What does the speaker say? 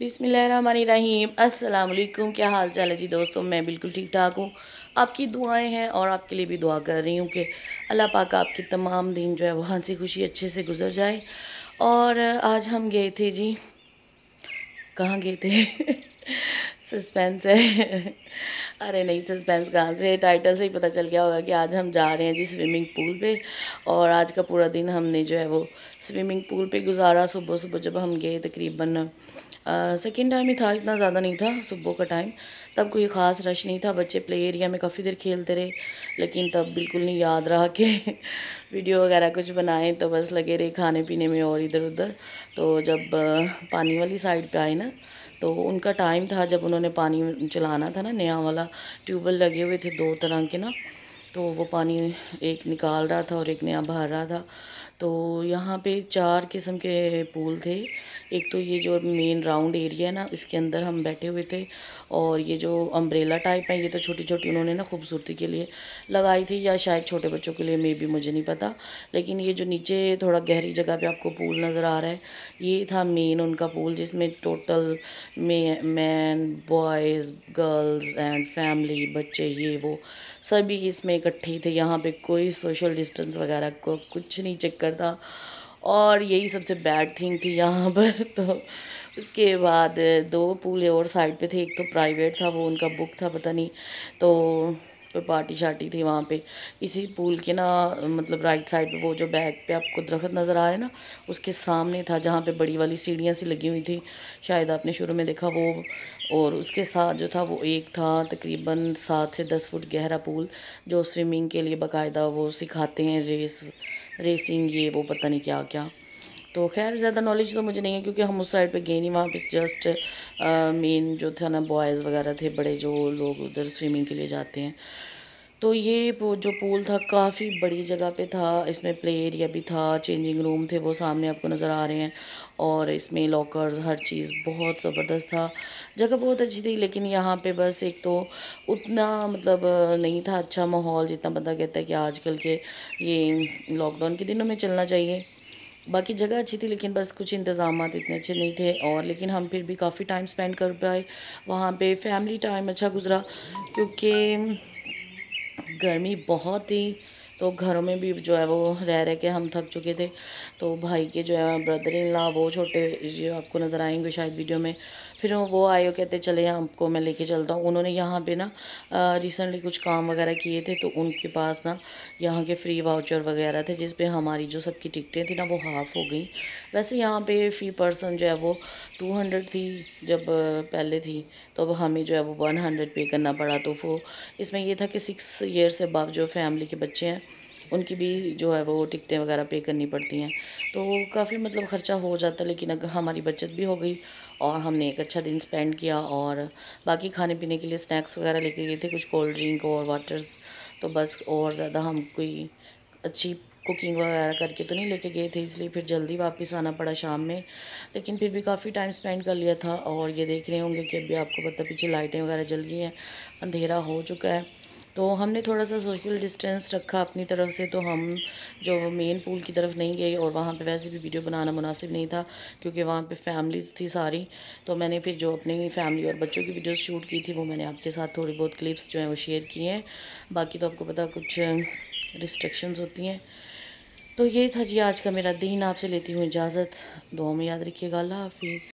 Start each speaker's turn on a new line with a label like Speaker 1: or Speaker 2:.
Speaker 1: बिसमीम असलकुम क्या हाल चाल है जी दोस्तों मैं बिल्कुल ठीक ठाक हूँ आपकी दुआएं हैं और आपके लिए भी दुआ कर रही हूँ कि अल्लाह पाक आपके तमाम दिन जो है वहाँ से खुशी अच्छे से गुजर जाए और आज हम गए थे जी कहाँ गए थे सस्पेंस है अरे नहीं सस्पेंस कहाँ से टाइटल से ही पता चल गया होगा कि आज हम जा रहे हैं जी स्विमिंग पूल पे और आज का पूरा दिन हमने जो है वो स्विमिंग पूल पे गुजारा सुबह सुबह जब हम गए तकरीबन सेकेंड टाइम ही था इतना ज़्यादा नहीं था सुबह का टाइम तब कोई ख़ास रश नहीं था बच्चे प्ले एरिया में काफ़ी देर खेलते रहे लेकिन तब बिल्कुल नहीं याद रहा कि वीडियो वगैरह कुछ बनाएं तो बस लगे रहे खाने पीने में और इधर उधर तो जब पानी वाली साइड पे आए ना तो उनका टाइम था जब उन्होंने उन्होंने पानी चलाना था ना नया वाला ट्यूबवेल लगे हुए थे दो तरह के ना तो वो पानी एक निकाल रहा था और एक नया भर रहा था तो यहाँ पे चार किस्म के पूल थे एक तो ये जो मेन राउंड एरिया है ना इसके अंदर हम बैठे हुए थे और ये जो अम्ब्रेला टाइप है ये तो छोटी छोटी उन्होंने ना खूबसूरती के लिए लगाई थी या शायद छोटे बच्चों के लिए मे भी मुझे नहीं पता लेकिन ये जो नीचे थोड़ा गहरी जगह पे आपको पूल नज़र आ रहा है ये था मेन उनका पूल जिसमें total man boys girls and family बच्चे ये वो सभी इसमें इकट्ठे थे यहाँ पर कोई सोशल डिस्टेंस वगैरह को कुछ नहीं चेक कर अंदर था और यही सबसे बैड थिंग थी यहाँ पर तो उसके बाद दो पूल और साइड पे थे एक तो प्राइवेट था वो उनका बुक था पता नहीं तो पे पार्टी शार्टी थी वहाँ पे इसी पूल के ना मतलब राइट साइड पे वो जो बैक पे आपको दरख्त नज़र आ रहे ना उसके सामने था जहाँ पे बड़ी वाली सीढ़ियाँ सी लगी हुई थी शायद आपने शुरू में देखा वो और उसके साथ जो था वो एक था तकरीबन सात से दस फुट गहरा पूल जो स्विमिंग के लिए बाकायदा वो सिखाते हैं रेस रेसिंग ये वो पता नहीं क्या क्या तो खैर ज़्यादा नॉलेज तो मुझे नहीं है क्योंकि हम उस साइड पे गए नहीं वहाँ पे जस्ट मेन जो था ना बॉयज़ वगैरह थे बड़े जो लोग उधर स्विमिंग के लिए जाते हैं तो ये जो पूल था काफ़ी बड़ी जगह पे था इसमें प्ले एरिया भी था चेंजिंग रूम थे वो सामने आपको नज़र आ रहे हैं और इसमें लॉकर्स हर चीज़ बहुत ज़बरदस्त था जगह बहुत अच्छी थी लेकिन यहाँ पे बस एक तो उतना मतलब नहीं था अच्छा माहौल जितना बंदा कहता है कि आजकल के ये लॉकडाउन के दिनों में चलना चाहिए बाकी जगह अच्छी थी लेकिन बस कुछ इंतज़ाम इतने अच्छे नहीं थे और लेकिन हम फिर भी काफ़ी टाइम स्पेंड कर पाए वहाँ पे फैमिली टाइम अच्छा गुजरा क्योंकि गर्मी बहुत थी तो घरों में भी जो है वो रह रह के हम थक चुके थे तो भाई के जो है ब्रदर इन ला वो छोटे जो आपको नज़र आएंगे शायद वीडियो में फिर वो आए और कहते चले आपको मैं लेके चलता हूँ उन्होंने यहाँ पे ना रिसेंटली कुछ काम वगैरह किए थे तो उनके पास ना यहाँ के फ्री वाउचर वगैरह थे जिसपे हमारी जो सबकी टिकटें थी ना वो हाफ़ हो गई वैसे यहाँ पे फ़ी पर्सन जो है वो टू हंड्रेड थी जब पहले थी तो अब हमें जो है वो वन हंड्रेड पे करना पड़ा तो वो इसमें ये था कि सिक्स ईयर्स से बाव जो फैमिली के बच्चे हैं उनकी भी जो है वो टिकटें वगैरह पे करनी पड़ती हैं तो काफ़ी मतलब ख़र्चा हो जाता है लेकिन अगर हमारी बचत भी हो गई और हमने एक अच्छा दिन स्पेंड किया और बाकी खाने पीने के लिए स्नैक्स वगैरह लेके गए थे कुछ कोल्ड ड्रिंक और वाटर्स तो बस और ज़्यादा हम कोई अच्छी कुकिंग वगैरह करके तो नहीं लेके गए थे इसलिए फिर जल्दी वापस आना पड़ा शाम में लेकिन फिर भी काफ़ी टाइम स्पेंड कर लिया था और ये देख रहे होंगे कि अभी आपको पता पीछे लाइटें वगैरह जल गई हैं अंधेरा हो चुका है तो हमने थोड़ा सा सोशल डिस्टेंस रखा अपनी तरफ से तो हम जो मेन पूल की तरफ नहीं गए और वहाँ पे वैसे भी वीडियो बनाना मुनासिब नहीं था क्योंकि वहाँ पे फैमिलीज़ थी सारी तो मैंने फिर जो अपनी फैमिली और बच्चों की वीडियोस शूट की थी वो मैंने आपके साथ थोड़ी बहुत क्लिप्स जो हैं वो शेयर की हैं बाकी तो आपको पता कुछ रिस्ट्रिक्शंस होती हैं तो ये था जी आज का मेरा दिन आपसे लेती हूँ इजाज़त दुआ में याद रखिएगा अल्लाह हाफिज़